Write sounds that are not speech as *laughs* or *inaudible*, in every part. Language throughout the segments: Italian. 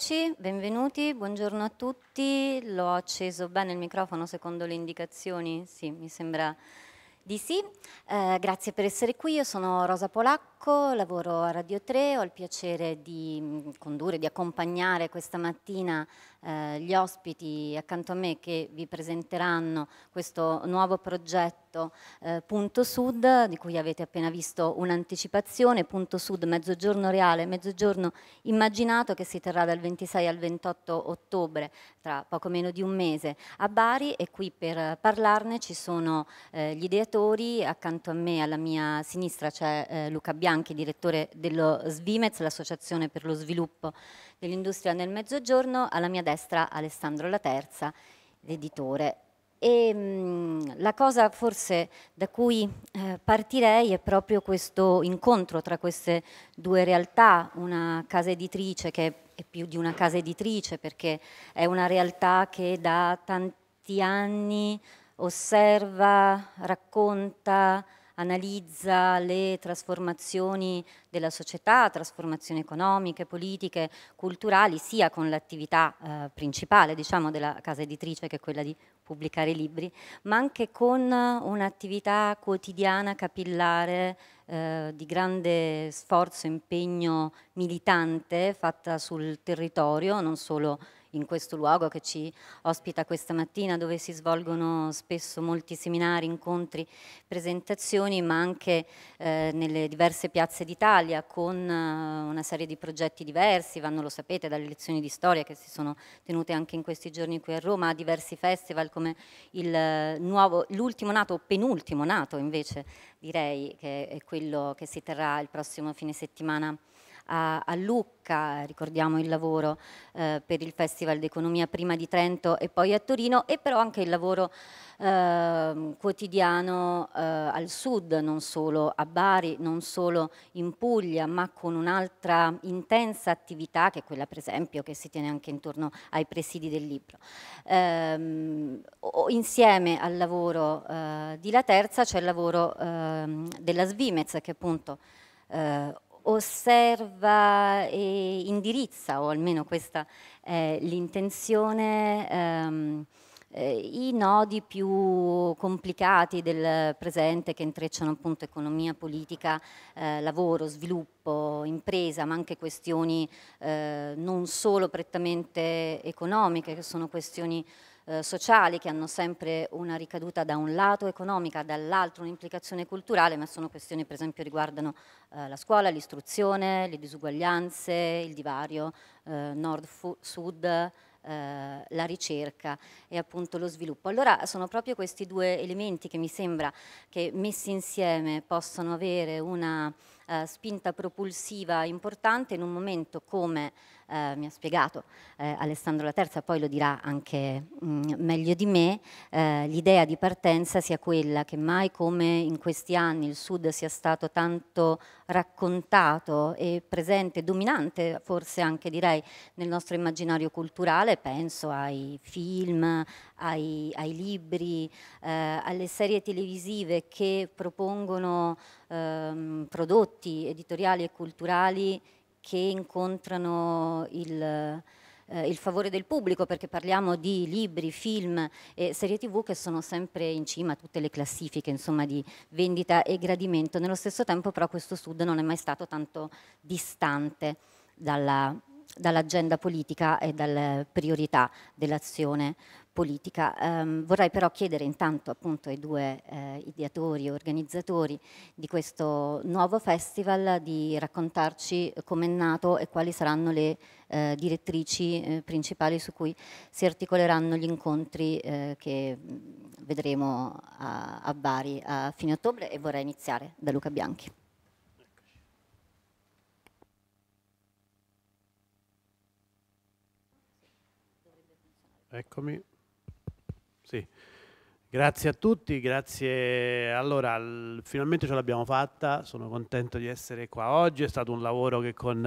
Eccoci, benvenuti, buongiorno a tutti. L'ho acceso bene il microfono secondo le indicazioni? Sì, mi sembra di sì. Eh, grazie per essere qui, io sono Rosa Polacco, lavoro a Radio 3, ho il piacere di mm, condurre, di accompagnare questa mattina eh, gli ospiti accanto a me che vi presenteranno questo nuovo progetto appunto eh, Punto Sud, di cui avete appena visto un'anticipazione, Punto Sud Mezzogiorno Reale, Mezzogiorno Immaginato, che si terrà dal 26 al 28 ottobre, tra poco meno di un mese, a Bari e qui per parlarne ci sono eh, gli ideatori, accanto a me alla mia sinistra c'è eh, Luca Bianchi, direttore dello SVIMEZ, l'Associazione per lo Sviluppo dell'Industria nel Mezzogiorno, alla mia destra Alessandro La Terza, editore e mm, la cosa forse da cui eh, partirei è proprio questo incontro tra queste due realtà, una casa editrice che è più di una casa editrice perché è una realtà che da tanti anni osserva, racconta, analizza le trasformazioni della società, trasformazioni economiche, politiche, culturali, sia con l'attività eh, principale diciamo, della casa editrice che è quella di pubblicare libri, ma anche con un'attività quotidiana, capillare, eh, di grande sforzo, e impegno militante fatta sul territorio, non solo in questo luogo che ci ospita questa mattina dove si svolgono spesso molti seminari, incontri, presentazioni, ma anche eh, nelle diverse piazze d'Italia con eh, una serie di progetti diversi, vanno, lo sapete, dalle lezioni di storia che si sono tenute anche in questi giorni qui a Roma, a diversi festival come eh, l'ultimo nato o penultimo nato invece direi che è quello che si terrà il prossimo fine settimana a, a Lucca, ricordiamo il lavoro eh, per il Festival d'Economia prima di Trento e poi a Torino e però anche il lavoro eh, quotidiano eh, al sud, non solo a Bari, non solo in Puglia, ma con un'altra intensa attività che è quella per esempio che si tiene anche intorno ai presidi del libro. Ehm, insieme al lavoro eh, di La Terza c'è il lavoro ehm, della Svimez che appunto eh, osserva e indirizza, o almeno questa è l'intenzione, ehm, eh, i nodi più complicati del presente che intrecciano appunto economia, politica, eh, lavoro, sviluppo, impresa, ma anche questioni eh, non solo prettamente economiche, che sono questioni eh, sociali che hanno sempre una ricaduta da un lato economica, dall'altro un'implicazione culturale, ma sono questioni per esempio riguardano eh, la scuola, l'istruzione, le disuguaglianze, il divario eh, nord-sud, eh, la ricerca e appunto lo sviluppo. Allora sono proprio questi due elementi che mi sembra che messi insieme possano avere una uh, spinta propulsiva importante in un momento come eh, mi ha spiegato eh, Alessandro La Terza, poi lo dirà anche mh, mm, meglio di me, eh, l'idea di partenza sia quella che mai come in questi anni il Sud sia stato tanto raccontato e presente, dominante forse anche direi nel nostro immaginario culturale, penso ai film, ai, ai libri, eh, alle serie televisive che propongono ehm, prodotti editoriali e culturali che incontrano il, eh, il, favore del pubblico, perché parliamo di libri, film e serie tv che sono sempre in cima a tutte le classifiche insomma, di vendita e gradimento. Nello stesso tempo però questo Sud non è mai stato tanto distante dalla, dall'agenda politica e dalle priorità dell'azione politica. Um, vorrei però chiedere intanto appunto ai due eh, ideatori e organizzatori di questo nuovo festival di raccontarci com'è nato e quali saranno le eh, direttrici eh, principali su cui si articoleranno gli incontri eh, che mm, vedremo a, a Bari a fine ottobre e vorrei iniziare da Luca Bianchi. Eccomi. Grazie a tutti, grazie. Allora, finalmente ce l'abbiamo fatta, sono contento di essere qua oggi, è stato un lavoro che con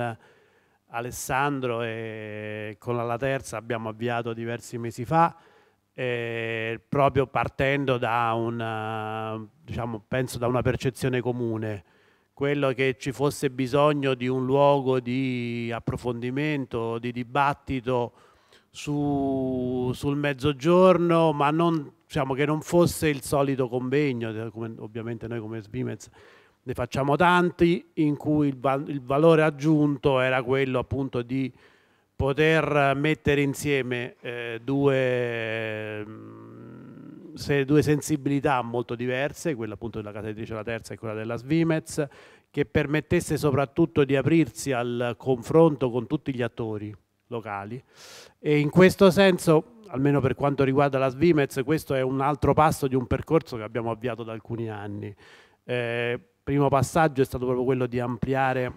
Alessandro e con la Terza abbiamo avviato diversi mesi fa, proprio partendo da una, diciamo, penso da una percezione comune, quello che ci fosse bisogno di un luogo di approfondimento, di dibattito su, sul mezzogiorno, ma non diciamo che non fosse il solito convegno, eh, come, ovviamente noi come Svimez ne facciamo tanti, in cui il, val il valore aggiunto era quello appunto di poter mettere insieme eh, due, mm, se, due, sensibilità molto diverse, quella appunto della casa editrice La Terza e quella della Svimez, che permettesse soprattutto di aprirsi al confronto con tutti gli attori locali. E in questo senso almeno per quanto riguarda la Svimez, questo è un altro passo di un percorso che abbiamo avviato da alcuni anni. Eh, primo passaggio è stato proprio quello di ampliare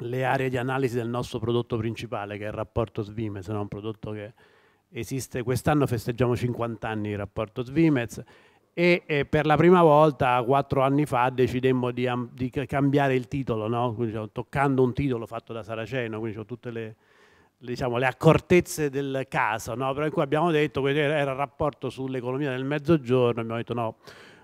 le aree di analisi del nostro prodotto principale, che è il rapporto Svimez, no? un prodotto che esiste quest'anno, festeggiamo 50 anni di rapporto Svimez, e, e, per la prima volta quattro anni fa decidemmo di, di cambiare il titolo, no? quindi, diciamo, toccando un titolo fatto da Saraceno, quindi diciamo, tutte le, diciamo, le accortezze del caso, no? però in cui abbiamo detto che era il rapporto sull'economia del mezzogiorno, abbiamo detto no,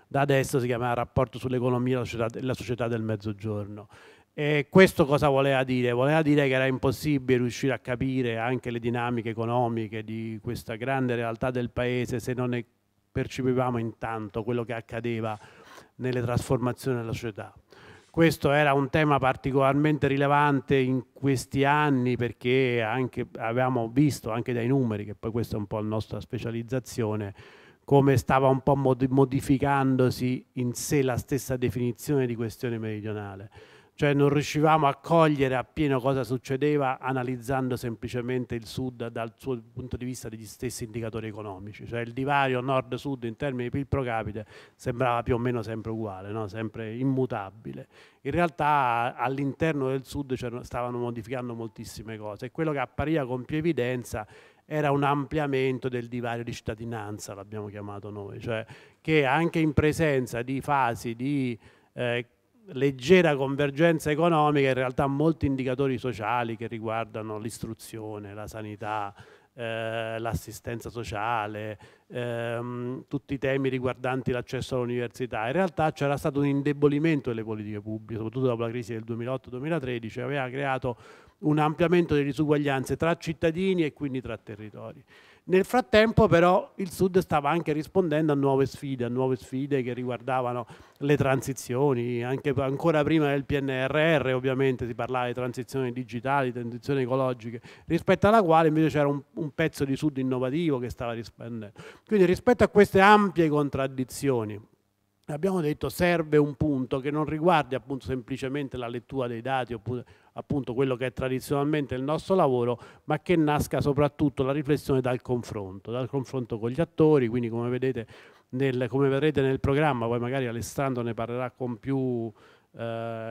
da adesso si chiama rapporto sull'economia e la società del mezzogiorno. E questo cosa voleva dire? Voleva dire che era impossibile riuscire a capire anche le dinamiche economiche di questa grande realtà del paese se non ne percepivamo intanto quello che accadeva nelle trasformazioni della società. Questo era un tema particolarmente rilevante in questi anni perché anche, avevamo visto anche dai numeri, che poi questa è un po' la nostra specializzazione, come stava un po' modificandosi in sé la stessa definizione di questione meridionale cioè non riuscivamo a cogliere appieno cosa succedeva analizzando semplicemente il sud dal suo punto di vista degli stessi indicatori economici, cioè il divario nord-sud in termini di PIL pro capite sembrava più o meno sempre uguale, no? sempre immutabile. In realtà all'interno del sud stavano modificando moltissime cose e quello che appariva con più evidenza era un ampliamento del divario di cittadinanza, l'abbiamo chiamato noi, cioè che anche in presenza di fasi di eh, leggera convergenza economica, in realtà molti indicatori sociali che riguardano l'istruzione, la sanità, eh, l'assistenza sociale, ehm, tutti i temi riguardanti l'accesso all'università. In realtà c'era stato un indebolimento delle politiche pubbliche, soprattutto dopo la crisi del 2008-2013, aveva creato un ampliamento delle disuguaglianze tra cittadini e quindi tra territori. Nel frattempo però il Sud stava anche rispondendo a nuove sfide, a nuove sfide che riguardavano le transizioni, anche ancora prima del PNRR ovviamente si parlava di transizioni digitali, transizioni ecologiche, rispetto alla quale invece c'era un, un pezzo di Sud innovativo che stava rispondendo. Quindi rispetto a queste ampie contraddizioni, abbiamo detto serve un punto che non riguardi appunto semplicemente la lettura dei dati oppure appunto quello che è tradizionalmente il nostro lavoro, ma che nasca soprattutto la riflessione dal confronto, dal confronto con gli attori, quindi come vedete nel, come vedrete nel programma, poi magari Alessandro ne parlerà più, eh,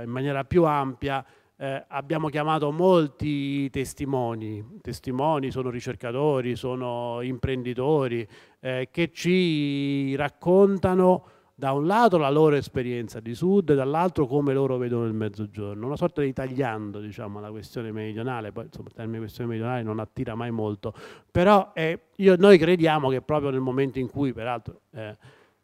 in maniera più ampia, eh, abbiamo chiamato molti testimoni, testimoni sono ricercatori, sono imprenditori, eh, che ci raccontano da un lato la loro esperienza di sud, dall'altro come loro vedono il mezzogiorno, una sorta di tagliando diciamo, la questione meridionale, poi insomma, il termine questione meridionale non attira mai molto, però eh, io, noi crediamo che proprio nel momento in cui, peraltro, eh,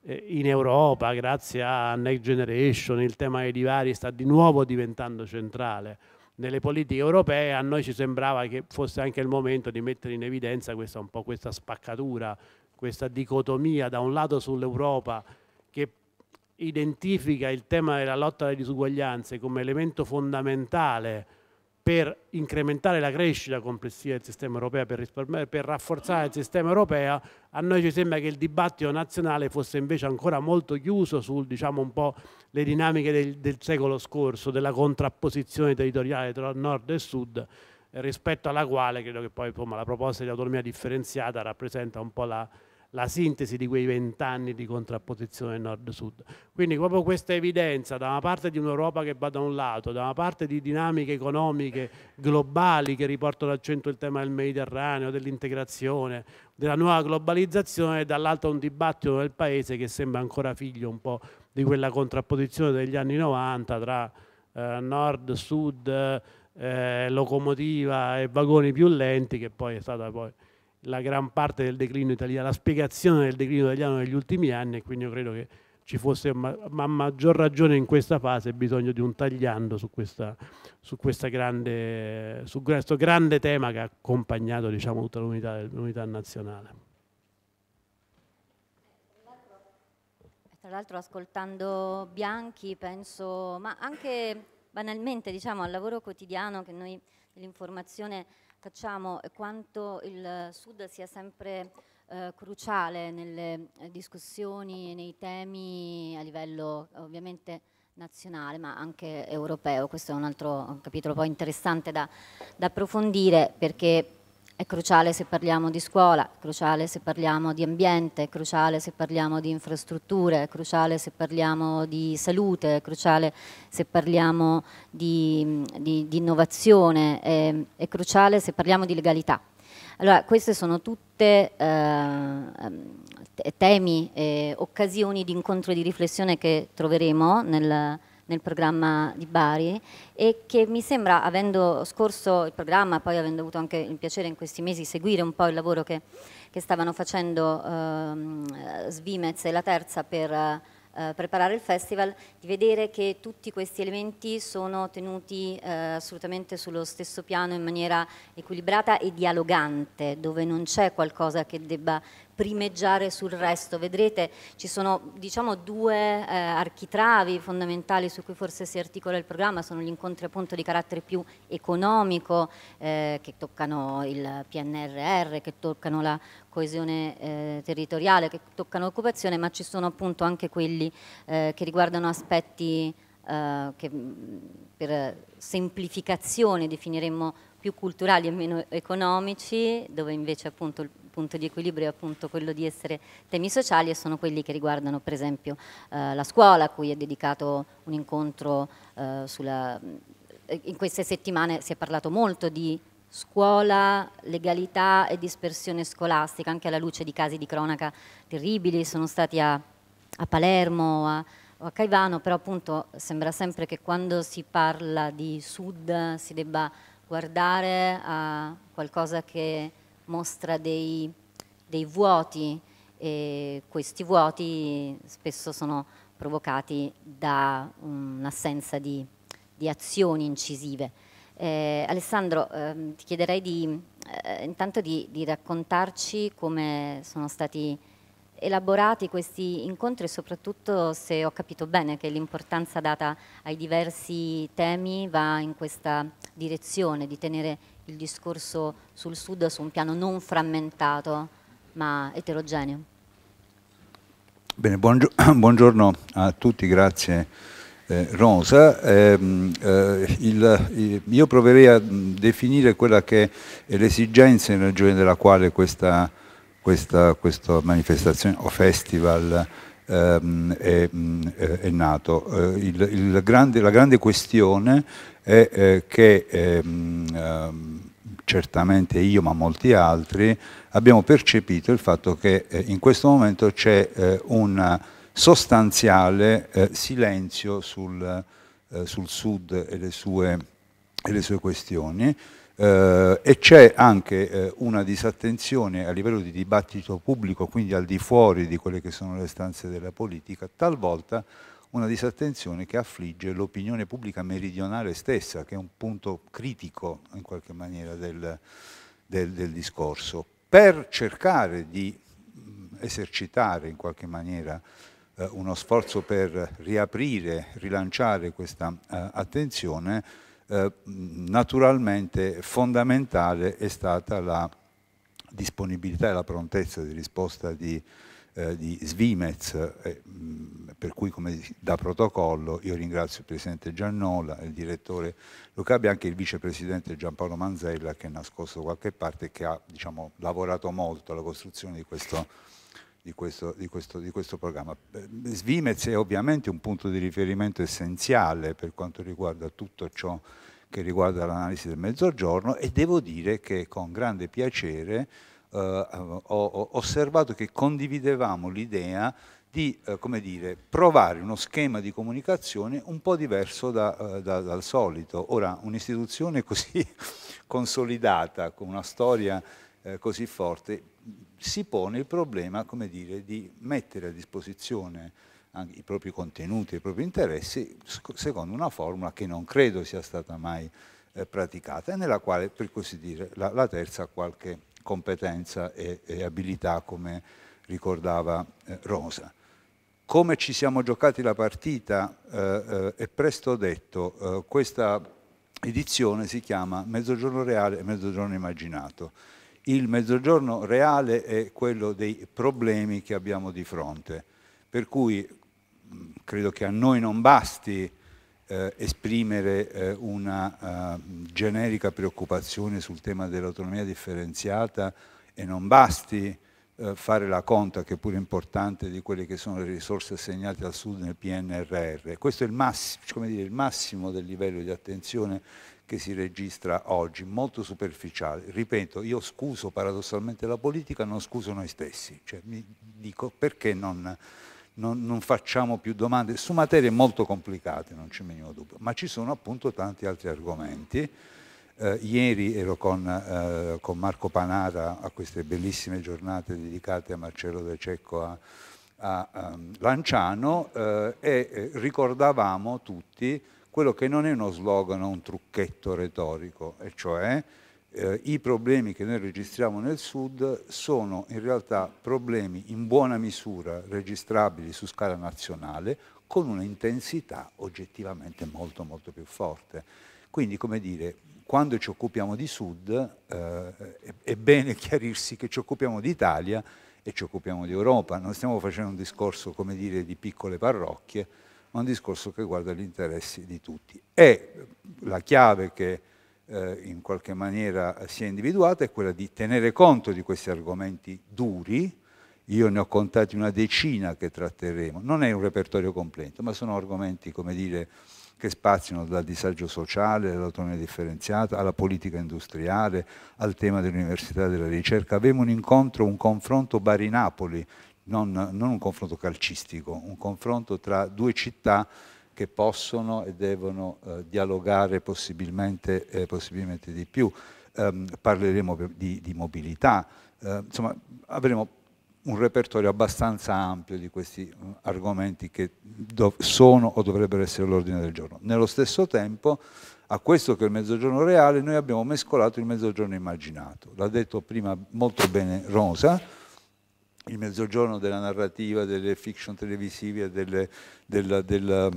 eh in Europa, grazie a Next Generation, il tema dei divari sta di nuovo diventando centrale nelle politiche europee, a noi ci sembrava che fosse anche il momento di mettere in evidenza questa, un po' questa spaccatura, questa dicotomia da un lato sull'Europa identifica il tema della lotta alle disuguaglianze come elemento fondamentale per incrementare la crescita complessiva del sistema europeo, per, per, rafforzare il sistema europeo, a noi ci sembra che il dibattito nazionale fosse invece ancora molto chiuso sulle diciamo, dinamiche del, del secolo scorso, della contrapposizione territoriale tra nord e sud, rispetto alla quale credo che poi insomma, la proposta di autonomia differenziata rappresenta un po' la, la sintesi di quei vent'anni di contrapposizione nord-sud. Quindi proprio questa evidenza da una parte di un'Europa che va da un lato, da una parte di dinamiche economiche globali che riportano al centro il tema del Mediterraneo, dell'integrazione, della nuova globalizzazione e dall'altra un dibattito nel paese che sembra ancora figlio un po' di quella contrapposizione degli anni 90 tra eh, nord, sud, eh, locomotiva e vagoni più lenti che poi è stata poi la gran parte del declino italiano, la spiegazione del declino italiano negli ultimi anni e quindi io credo che ci fosse ma, ma maggior ragione in questa fase bisogno di un tagliando su, questa, su, questa grande, su questo grande tema che ha accompagnato diciamo, tutta l'unità nazionale. Tra l'altro ascoltando Bianchi penso, ma anche banalmente diciamo, al lavoro quotidiano che noi dell'informazione facciamo e quanto il Sud sia sempre eh, cruciale nelle eh, discussioni e nei temi a livello ovviamente nazionale ma anche europeo. Questo è un altro capitolo poi interessante da, da approfondire perché è cruciale se parliamo di scuola, è cruciale se parliamo di ambiente, è cruciale se parliamo di infrastrutture, è cruciale se parliamo di salute, è cruciale se parliamo di, di, di innovazione, è, è cruciale se parliamo di legalità. Allora, queste sono tutte eh, temi e occasioni di incontro e di riflessione che troveremo nel, nel programma di Bari e che mi sembra, avendo scorso il programma, poi avendo avuto anche il piacere in questi mesi di seguire un po' il lavoro che, che stavano facendo eh, Svimez e La Terza per eh, preparare il festival, di vedere che tutti questi elementi sono tenuti eh, assolutamente sullo stesso piano in maniera equilibrata e dialogante, dove non c'è qualcosa che debba primeggiare sul resto. Vedrete, ci sono diciamo, due eh, architravi fondamentali su cui forse si articola il programma, sono gli incontri appunto di carattere più economico, eh, che toccano il PNRR, che toccano la coesione eh, territoriale, che toccano l'occupazione, ma ci sono appunto anche quelli eh, che riguardano aspetti eh, che mm, per semplificazione definiremmo più culturali e meno economici, dove invece appunto il punto di equilibrio è appunto quello di essere temi sociali e sono quelli che riguardano per esempio eh, la scuola, a cui è dedicato un incontro eh, sulla... Mm, in queste settimane si è parlato molto di scuola, legalità e dispersione scolastica, anche alla luce di casi di cronaca terribili, sono stati a, a Palermo, a, o a Caivano, però appunto sembra sempre che quando si parla di Sud si debba guardare a qualcosa che mostra dei, dei vuoti e questi vuoti spesso sono provocati da un'assenza di, di, azioni incisive. Eh, Alessandro, eh, ti chiederei di, eh, intanto di, di raccontarci come sono stati elaborati questi incontri e soprattutto se ho capito bene che l'importanza data ai diversi temi va in questa direzione di tenere il discorso sul sud su un piano non frammentato ma eterogeneo. Bene, *clears throat* buongiorno a tutti, grazie eh, Rosa. Ehm, eh, eh, il, io proverei a mm, definire quella che è l'esigenza in ragione della quale questa questa, questa manifestazione o festival ehm, è, è, nato. Eh, il, il grande, la grande questione è eh, che ehm, ehm, certamente io ma molti altri abbiamo percepito il fatto che eh, in questo momento c'è eh, un sostanziale eh, silenzio sul, eh, sul, sud e le sue, e le sue questioni eh, e c'è anche eh, una disattenzione a livello di dibattito pubblico, quindi al di fuori di quelle che sono le stanze della politica, talvolta una disattenzione che affligge l'opinione pubblica meridionale stessa, che è un punto critico in qualche maniera del, del, del discorso, per cercare di mm, esercitare in qualche maniera eh, uno sforzo per riaprire, rilanciare questa eh, attenzione eh, naturalmente fondamentale è stata la disponibilità e la prontezza di risposta di, eh, di Svimez, eh, per cui come da protocollo io ringrazio il Presidente Giannola, il Direttore Lucabi e anche il Vicepresidente Giampaolo Manzella che è nascosto da qualche parte e che ha diciamo, lavorato molto alla costruzione di questo di questo, di, questo, di questo, programma. Svimez è ovviamente un punto di riferimento essenziale per quanto riguarda tutto ciò che riguarda l'analisi del mezzogiorno e devo dire che con grande piacere eh, ho, ho, osservato che condividevamo l'idea di eh, come dire, provare uno schema di comunicazione un po' diverso da, eh, da, dal solito. Ora, un'istituzione *laughs* così consolidata, con una storia eh, così forte, si pone il problema dire, di mettere a disposizione i propri contenuti, i propri interessi, secondo una formula che non credo sia stata mai eh, praticata e nella quale, per così dire, la, la terza ha qualche competenza e, e, abilità, come ricordava eh, Rosa. Come ci siamo giocati la partita eh, eh è presto detto, eh, questa edizione si chiama Mezzogiorno Reale e Mezzogiorno Immaginato il mezzogiorno reale è quello dei problemi che abbiamo di fronte. Per cui credo che a noi non basti eh, esprimere eh, una eh, generica preoccupazione sul tema dell'autonomia differenziata e non basti eh, fare la conta, che è pure importante, di quelle che sono le risorse assegnate al Sud nel PNRR. Questo è il massimo, cioè, dire, il massimo del livello di attenzione che si registra oggi, molto superficiale. Ripeto, io scuso paradossalmente la politica, non scuso noi stessi. Cioè, mi dico perché non, non, non, facciamo più domande su materie molto complicate, non c'è minimo dubbio, ma ci sono appunto tanti altri argomenti. Eh, ieri ero con, eh, con, Marco Panara a queste bellissime giornate dedicate a Marcello De Cecco a, a, a ehm, Lanciano eh, e eh, ricordavamo tutti quello che non è uno slogan o un trucchetto retorico, e cioè eh, i problemi che noi registriamo nel Sud sono in realtà problemi in buona misura registrabili su scala nazionale con un'intensità oggettivamente molto molto più forte. Quindi, come dire, quando ci occupiamo di Sud eh, è bene *laughs* chiarirsi che ci occupiamo d'Italia e ci occupiamo di Europa, non stiamo facendo un discorso, come dire, di piccole parrocchie, ma un discorso che guarda gli interessi di tutti. E la chiave che eh, in qualche maniera si è individuata è quella di tenere conto di questi argomenti duri, io ne ho contati una decina che tratteremo, non è un repertorio completo, ma sono argomenti, come dire, che spaziano dal disagio sociale, all'autonomia differenziata, alla politica industriale, al tema dell'università e della ricerca. Avevo un incontro, un confronto Bari-Napoli non, non un confronto calcistico, un confronto tra due città che possono e devono eh, dialogare possibilmente, eh, possibilmente, di più. Eh, parleremo di, di mobilità, eh, insomma avremo un repertorio abbastanza ampio di questi eh, argomenti che sono o dovrebbero essere all'ordine del giorno. Nello stesso tempo a questo che è il mezzogiorno reale noi abbiamo mescolato il mezzogiorno immaginato. L'ha detto prima molto bene Rosa, il mezzogiorno della narrativa, delle fiction televisive, delle, della, della,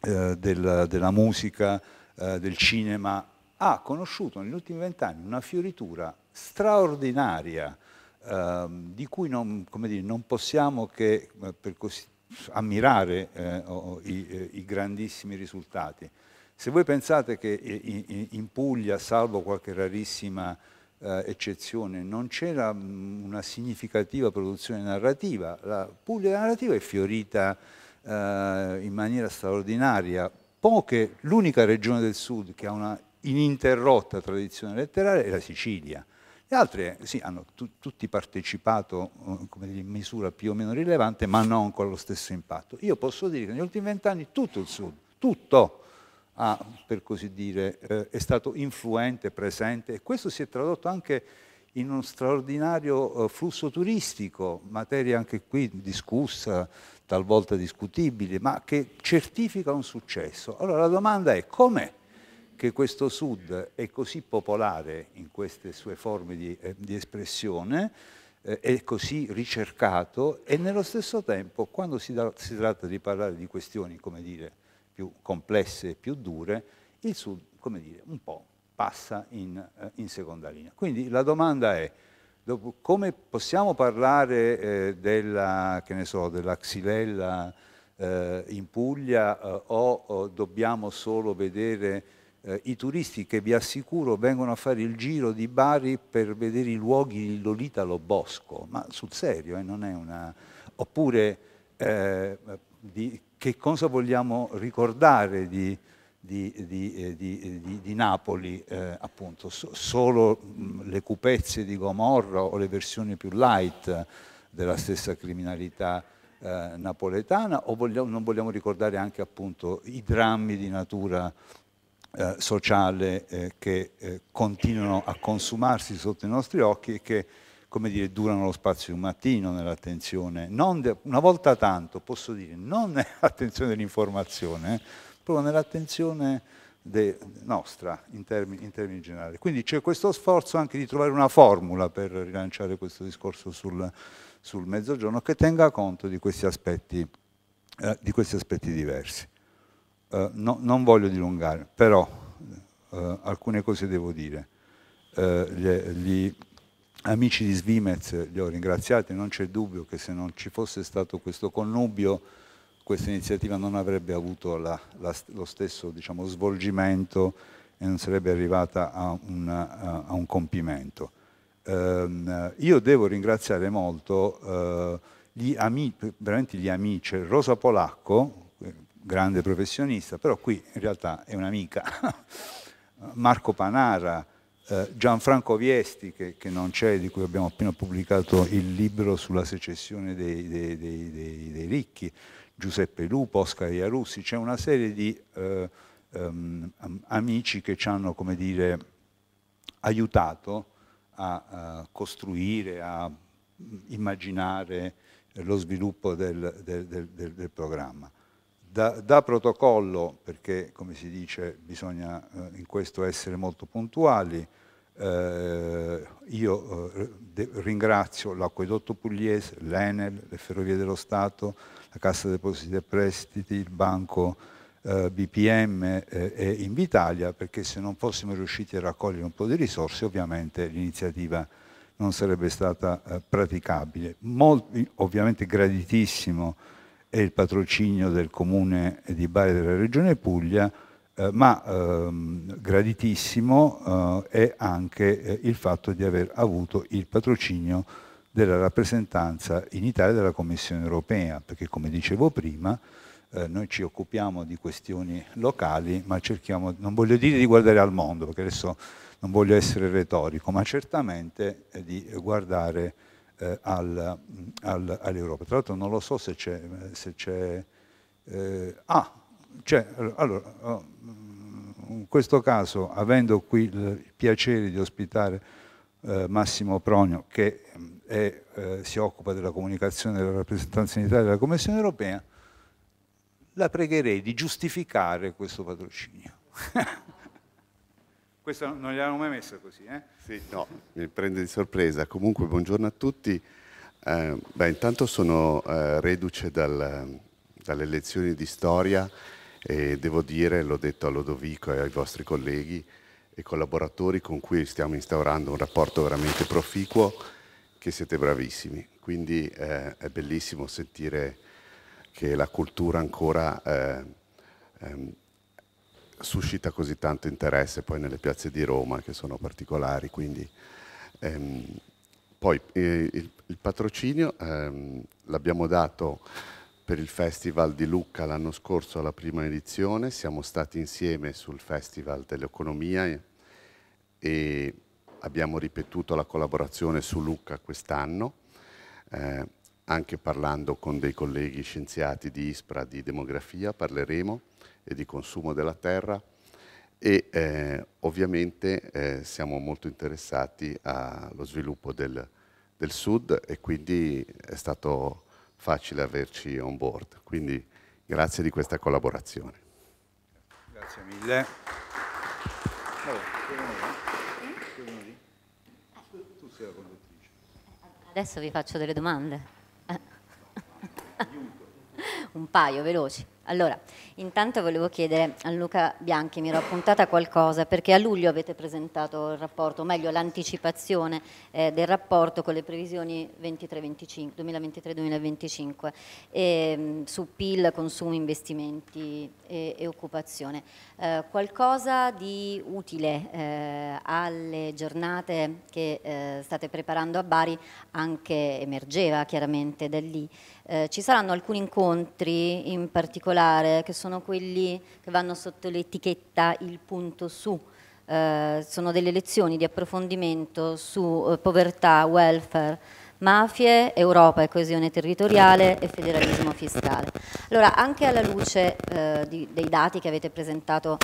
eh, della, della, musica, eh, del cinema, ha conosciuto negli ultimi vent'anni una fioritura straordinaria eh, di cui non, dire, non, possiamo che eh, per così, ammirare eh, i, eh, i, grandissimi risultati. Se voi pensate che in Puglia, salvo qualche rarissima eh, eccezione, non c'era mm, una significativa produzione narrativa, la Puglia narrativa è fiorita eh, in maniera straordinaria, poche, l'unica regione del sud che ha una ininterrotta tradizione letteraria è la Sicilia. Le altre sì, hanno tutti partecipato eh, dire, in misura più o meno rilevante, ma non con lo stesso impatto. Io posso dire che negli ultimi vent'anni tutto il Sud, tutto, ha, per così dire, eh, è stato influente, presente e questo si è tradotto anche in uno straordinario eh, flusso turistico, materia anche qui discussa, talvolta discutibile, ma che certifica un successo. Allora la domanda è com'è che questo Sud è così popolare in queste sue forme di, eh, di espressione, eh, è così ricercato e nello stesso tempo quando si, da, si tratta di parlare di questioni, come dire, più complesse, più dure, il Sud, come dire, un po' passa in, eh, in seconda linea. Quindi la domanda è, dopo, come possiamo parlare eh, della, so, della, xylella eh, in Puglia eh, o, o, dobbiamo solo vedere eh, i turisti che vi assicuro vengono a fare il giro di Bari per vedere i luoghi di Lolita lo Bosco, ma sul serio, eh, non è una... oppure di che cosa vogliamo ricordare di, di, di, eh, eh, di Napoli, eh, appunto, so, solo le cupezze di Gomorra o le versioni più light della stessa criminalità eh, napoletana o vogliamo, non vogliamo ricordare anche appunto, i drammi di natura eh, sociale eh, che continuano a consumarsi sotto i nostri occhi e che come dire, durano lo spazio di un mattino nell'attenzione, una volta tanto, posso dire, non *laughs* nell'attenzione dell'informazione, eh, proprio nell'attenzione nostra in termini, in termini, generali. Quindi c'è questo sforzo anche di trovare una formula per rilanciare questo discorso sul, sul mezzogiorno che tenga conto di questi aspetti, eh, di questi aspetti diversi. Eh, no, non voglio dilungare, però eh, alcune cose devo dire. Eh, gli, gli, amici di Svimez li ho ringraziati, non c'è dubbio che se non ci fosse stato questo connubio questa iniziativa non avrebbe avuto la, la, lo stesso diciamo, svolgimento e non sarebbe arrivata a un, a, a un compimento. Eh, io devo ringraziare molto eh, gli, ami, gli amici, Rosa Polacco, eh, grande professionista, però qui in realtà è un'amica, *laughs* Marco Panara, eh, Gianfranco Viesti, che, che non c'è, di cui abbiamo appena pubblicato il libro sulla secessione dei, dei, dei, dei ricchi, Giuseppe Lupo, Oscar Iarussi, c'è una serie di eh, um, amici che ci hanno, come dire, aiutato a, a costruire, a immaginare lo sviluppo del, del, del, del programma. Da, da, protocollo, perché come si dice bisogna eh, in questo essere molto puntuali, eh, io eh, ringrazio l'Acquedotto Pugliese, l'Enel, le Ferrovie dello Stato, la Cassa Depositi e Prestiti, il Banco eh, BPM eh, e Invitalia perché se non fossimo riusciti a raccogliere un po' di risorse ovviamente l'iniziativa non sarebbe stata eh, praticabile. Molti, ovviamente graditissimo è il patrocinio del Comune di Bari della Regione Puglia, eh, ma ehm, graditissimo eh, è anche eh, il fatto di aver avuto il patrocinio della rappresentanza in Italia della Commissione europea, perché come dicevo prima, eh, noi ci occupiamo di questioni locali, ma cerchiamo, non voglio dire di guardare al mondo, perché adesso non voglio essere retorico, ma certamente eh, di guardare al, al, all'Europa. Tra l'altro non lo so se c'è... Se c'è eh, ah, cioè, allora, oh, mm, in questo caso, avendo qui il piacere di ospitare eh, Massimo Pronio, che mm, è, eh, si occupa della comunicazione della rappresentanza in Italia della Commissione europea, la pregherei di giustificare questo patrocinio. *laughs* questo non gliel'hanno mai messo così, eh? Sì, no, mi prende di sorpresa. Comunque, buongiorno a tutti. Eh, beh, intanto sono eh, reduce dal, dalle lezioni di storia e devo dire, l'ho detto a Lodovico e ai vostri colleghi e collaboratori con cui stiamo instaurando un rapporto veramente proficuo, che siete bravissimi. Quindi eh, è bellissimo sentire che la cultura ancora eh, ehm, suscita così tanto interesse poi nelle piazze di Roma che sono particolari. Quindi, ehm, poi eh, il, il, patrocinio ehm, l'abbiamo dato per il Festival di Lucca l'anno scorso alla prima edizione, siamo stati insieme sul Festival dell'Economia e abbiamo ripetuto la collaborazione su Lucca quest'anno, eh, anche parlando con dei colleghi scienziati di ISPRA di demografia, parleremo, e di consumo della terra e eh, ovviamente eh, siamo molto interessati allo sviluppo del, del Sud e quindi è stato facile averci on board. Quindi grazie di questa collaborazione. Grazie mille. Adesso vi faccio delle domande un paio veloci. Allora, intanto volevo chiedere a Luca Bianchi, mi ero appuntata qualcosa, perché a luglio avete presentato il rapporto, o meglio l'anticipazione eh, del rapporto con le previsioni 2023-2025 ehm, su PIL, consumi, investimenti e, e occupazione. Eh, qualcosa di utile eh, alle giornate che eh, state preparando a Bari anche emergeva chiaramente da lì. Eh, ci saranno alcuni incontri in particolare che sono quelli che vanno sotto l'etichetta il punto su, eh, sono delle lezioni di approfondimento su eh, povertà, welfare, mafie, Europa e coesione territoriale e federalismo fiscale. Allora, anche alla luce eh, di, dei dati che avete presentato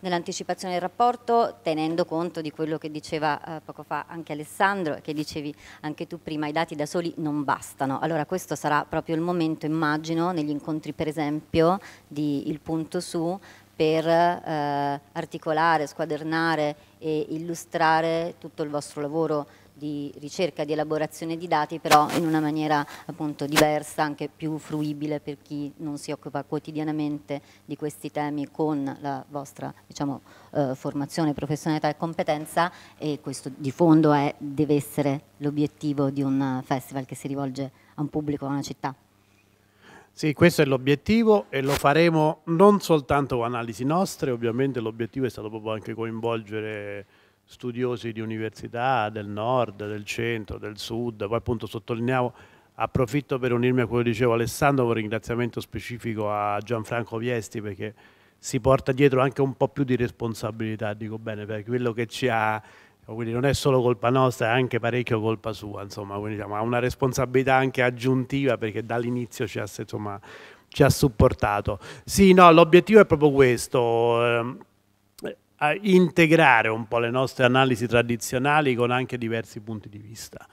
nell'anticipazione del rapporto tenendo conto di quello che diceva eh, poco fa anche Alessandro e che dicevi anche tu prima, i dati da soli non bastano. Allora questo sarà proprio il momento, immagino, negli incontri per esempio di Il Punto Su per eh, articolare, squadernare e illustrare tutto il vostro lavoro di ricerca, di elaborazione di dati, però in una maniera appunto diversa, anche più fruibile per chi non si occupa quotidianamente di questi temi con la vostra diciamo, eh, formazione, professionalità e competenza e questo di fondo è, deve essere l'obiettivo di un festival che si rivolge a un pubblico, a una città. Sì, questo è l'obiettivo e lo faremo non soltanto con analisi nostre, ovviamente l'obiettivo è stato proprio anche coinvolgere studiosi di università del nord, del centro, del sud, poi appunto sottolineavo, approfitto per unirmi a quello che dicevo Alessandro, un ringraziamento specifico a Gianfranco Viesti perché si porta dietro anche un po' più di responsabilità, dico bene, perché quello che ci ha quindi non è solo colpa nostra, è anche parecchio colpa sua, insomma, quindi diciamo, ha una responsabilità anche aggiuntiva perché dall'inizio ci, ci ha, supportato. Sì, no, l'obiettivo è proprio questo, ehm, a integrare un po' le nostre analisi tradizionali con anche diversi punti di vista.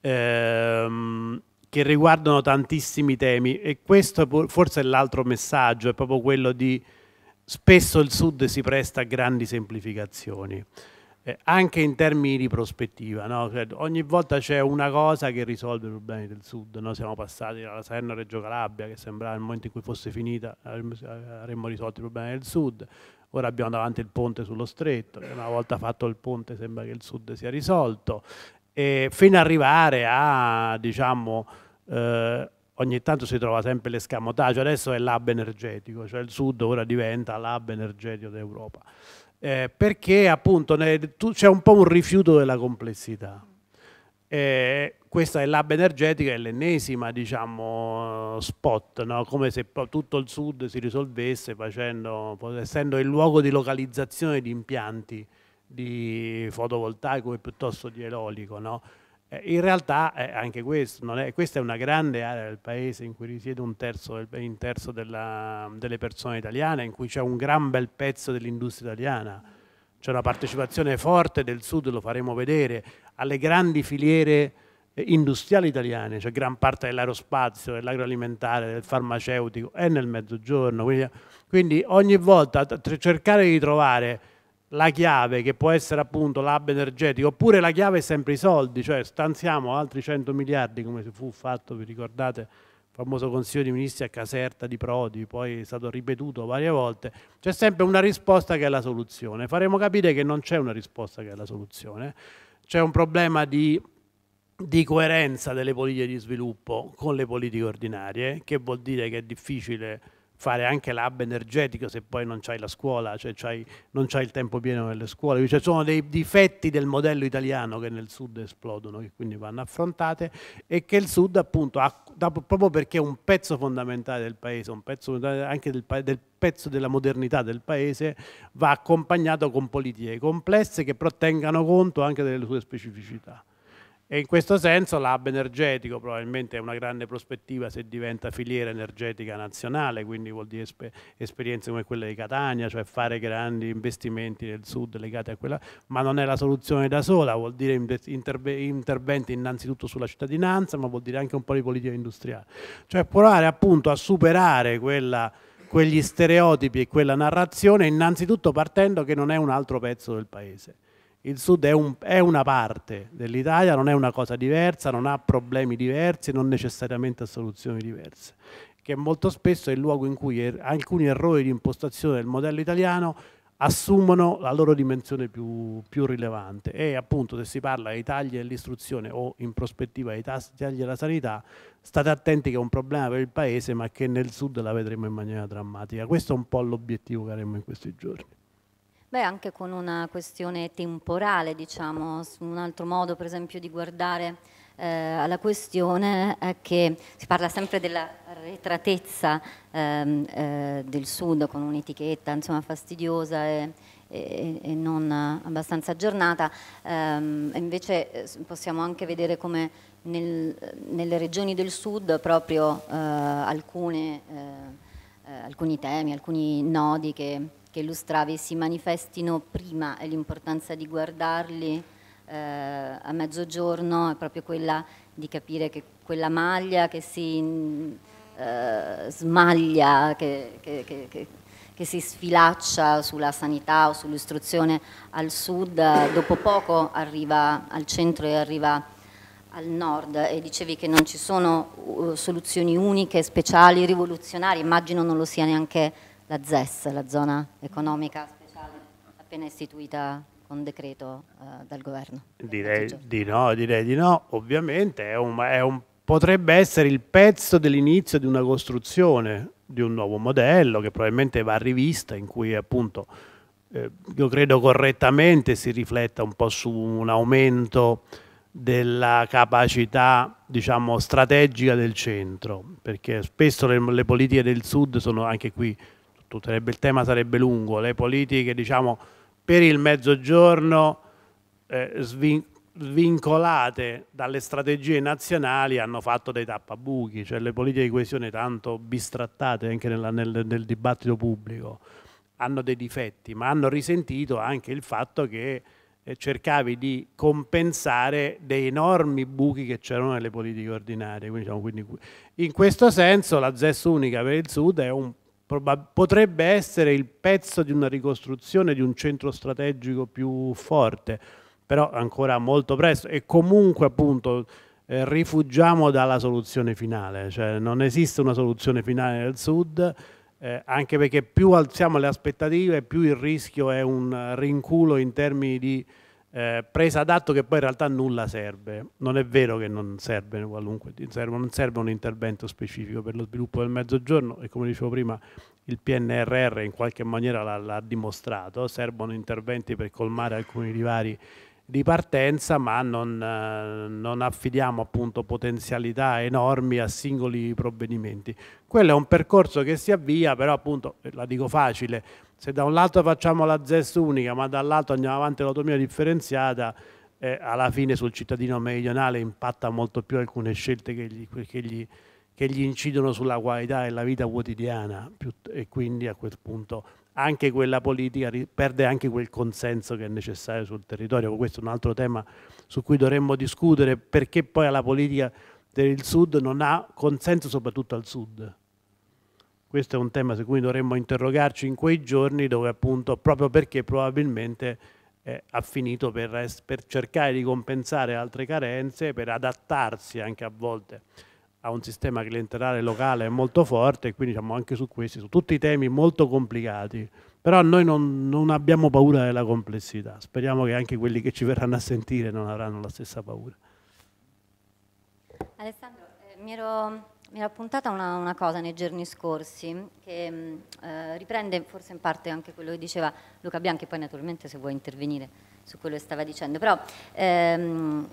Ehm, che riguardano tantissimi temi e questo forse è l'altro messaggio, è proprio quello di spesso il Sud si presta a grandi semplificazioni, eh, anche in termini di prospettiva, no? cioè, ogni volta c'è una cosa che risolve i problemi del Sud, noi siamo passati dalla Salerno-Reggio Calabria che sembrava nel momento in cui fosse finita avremmo risolto i problemi del Sud, ora abbiamo davanti il ponte sullo stretto, che eh, una volta fatto il ponte sembra che il sud sia risolto, e fino ad arrivare a, diciamo, eh, ogni tanto si trova sempre l'escamotaggio, adesso è l'hub energetico, cioè il sud ora diventa l'hub energetico d'Europa, eh, perché appunto c'è un po' un rifiuto della complessità. E questa è l'hub energetica, è l'ennesima diciamo, spot, no? come se tutto il sud si risolvesse facendo, essendo il luogo di localizzazione di impianti di fotovoltaico e piuttosto di eolico. No? in realtà eh, anche questo, è, questa è una grande area del paese in cui risiede un terzo, un terzo della, delle persone italiane, in cui c'è un gran bel pezzo dell'industria italiana. C'è una partecipazione forte del sud, lo faremo vedere, alle grandi filiere eh, industriali italiane, cioè gran parte dell'aerospazio, dell'agroalimentare, del farmaceutico è nel mezzogiorno. Quindi, quindi ogni volta cercare di trovare la chiave che può essere appunto l'hub energetico, oppure la chiave è sempre i soldi, cioè stanziamo altri 100 miliardi come fu fatto, vi ricordate, il famoso Consiglio dei Ministri a Caserta di Prodi, poi è stato ripetuto varie volte, c'è sempre una risposta che è la soluzione. Faremo capire che non c'è una risposta che è la soluzione c'è un problema di, di, coerenza delle politiche di sviluppo con le politiche ordinarie, che vuol dire che è difficile fare anche l'hub energetico se poi non c'hai la scuola, cioè non c'hai il tempo pieno nelle scuole. Cioè sono dei difetti del modello italiano che nel sud esplodono, che quindi vanno affrontate e che il sud appunto, ha, da, proprio perché è un pezzo fondamentale del paese, un pezzo anche del, del pezzo della modernità del paese, va accompagnato con politiche complesse che però tengano conto anche delle sue specificità. E in questo senso l'hub energetico probabilmente è una grande prospettiva se diventa filiera energetica nazionale, quindi vuol dire esper esperienze come quelle di Catania, cioè fare grandi investimenti nel sud legati a quella, ma non è la soluzione da sola, vuol dire interve interventi innanzitutto sulla cittadinanza, ma vuol dire anche un po' di politica industriale. Cioè provare appunto a superare quella quegli stereotipi e quella narrazione, innanzitutto partendo che non è un altro pezzo del paese il sud è, un, è una parte dell'Italia, non è una cosa diversa, non ha problemi diversi, non necessariamente ha soluzioni diverse, che molto spesso è il luogo in cui er alcuni errori di impostazione del modello italiano assumono la loro dimensione più, più, rilevante e appunto se si parla ai tagli all'istruzione o in prospettiva ai tagli alla sanità state attenti che è un problema per il paese ma che nel sud la vedremo in maniera drammatica questo è un po' l'obiettivo che avremo in questi giorni Beh, anche con una questione temporale, diciamo, un altro modo per esempio di guardare eh, alla questione è che si parla sempre della retratezza ehm, eh, del sud con un'etichetta insomma fastidiosa e, e, e, non abbastanza aggiornata, ehm, invece eh, possiamo anche vedere come nel, nelle regioni del sud proprio eh, alcune, eh, eh, alcuni temi, alcuni nodi che che illustravi si manifestino prima e l'importanza di guardarli eh, a mezzogiorno è proprio quella di capire che quella maglia che si eh, smaglia, che, che, che, che, si sfilaccia sulla sanità o sull'istruzione al sud, dopo poco arriva al centro e arriva al nord e dicevi che non ci sono uh, soluzioni uniche, speciali, rivoluzionarie, immagino non lo sia neanche la ZES, la zona economica speciale appena istituita con decreto eh, dal governo? Direi di no, direi di no. Ovviamente è un, è un, potrebbe essere il pezzo dell'inizio di una costruzione di un nuovo modello che probabilmente va rivista in cui appunto eh, io credo correttamente si rifletta un po' su un aumento della capacità diciamo strategica del centro perché spesso le, le politiche del sud sono anche qui tutterebbe il tema sarebbe lungo, le politiche diciamo, per il mezzogiorno eh, svin svincolate dalle strategie nazionali hanno fatto dei tappabuchi, cioè le politiche di coesione tanto bistrattate anche nella, nel, nel dibattito pubblico hanno dei difetti, ma hanno risentito anche il fatto che eh, cercavi di compensare dei enormi buchi che c'erano nelle politiche ordinarie. Quindi, diciamo, quindi, in questo senso la ZES unica per il Sud è un potrebbe essere il pezzo di una ricostruzione di un centro strategico più forte, però ancora molto presto e comunque appunto eh, rifugiamo dalla soluzione finale, cioè non esiste una soluzione finale nel sud, eh, anche perché più alziamo le aspettative più il rischio è un rinculo in termini di eh, presa d'atto che poi in realtà nulla serve. Non è vero che non serve qualunque, non serve un intervento specifico per lo sviluppo del mezzogiorno e come dicevo prima il PNRR in qualche maniera l'ha dimostrato, servono interventi per colmare alcuni divari di partenza, ma non, eh, non, affidiamo appunto potenzialità enormi a singoli provvedimenti. Quello è un percorso che si avvia, però appunto, la dico facile, se da un lato facciamo la ZES unica, ma dall'altro andiamo avanti l'autonomia differenziata, eh, alla fine sul cittadino meridionale impatta molto più alcune scelte che gli, che gli, che gli incidono sulla qualità della vita quotidiana e quindi a quel punto anche quella politica perde anche quel consenso che è necessario sul territorio. Questo è un altro tema su cui dovremmo discutere perché poi la politica del Sud non ha consenso soprattutto al Sud questo è un tema su cui dovremmo interrogarci in quei giorni dove appunto proprio perché probabilmente eh, ha finito per, per, cercare di compensare altre carenze, per adattarsi anche a volte a un sistema clientelare locale molto forte e quindi diciamo anche su questi, su tutti i temi molto complicati, però noi non, non abbiamo paura della complessità, speriamo che anche quelli che ci verranno a sentire non avranno la stessa paura. Alessandro, eh, mi ero mi era appuntata una, una, cosa nei giorni scorsi che mm, eh, riprende forse in parte anche quello che diceva Luca Bianchi, poi naturalmente se vuoi intervenire su quello che stava dicendo, però ehm,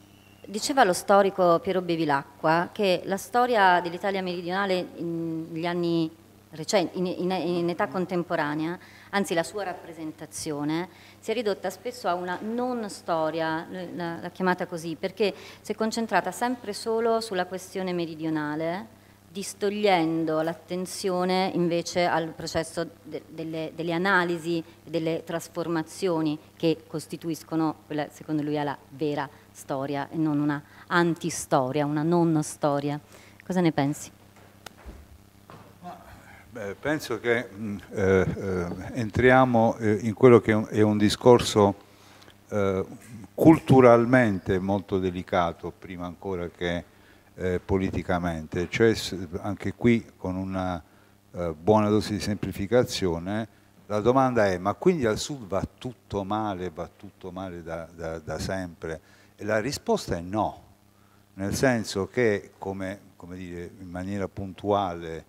diceva lo storico Piero Bevilacqua che la storia dell'Italia meridionale negli anni recenti, in, in, in età contemporanea, anzi la sua rappresentazione, si è ridotta spesso a una non storia, l'ha chiamata così, perché si è concentrata sempre solo sulla questione meridionale distogliendo l'attenzione invece al processo de delle, delle, analisi e delle trasformazioni che costituiscono quella, secondo lui, è la vera storia e non una antistoria, una non storia. Cosa ne pensi? Beh, penso che mm, eh, eh, entriamo eh, in quello che è un, è un discorso eh, culturalmente molto delicato, prima ancora che eh, politicamente, cioè anche qui con una eh, buona dose di semplificazione, la domanda è ma quindi al sud va tutto male, va tutto male da, da, da sempre? E la risposta è no, nel senso che come, come dire, in maniera puntuale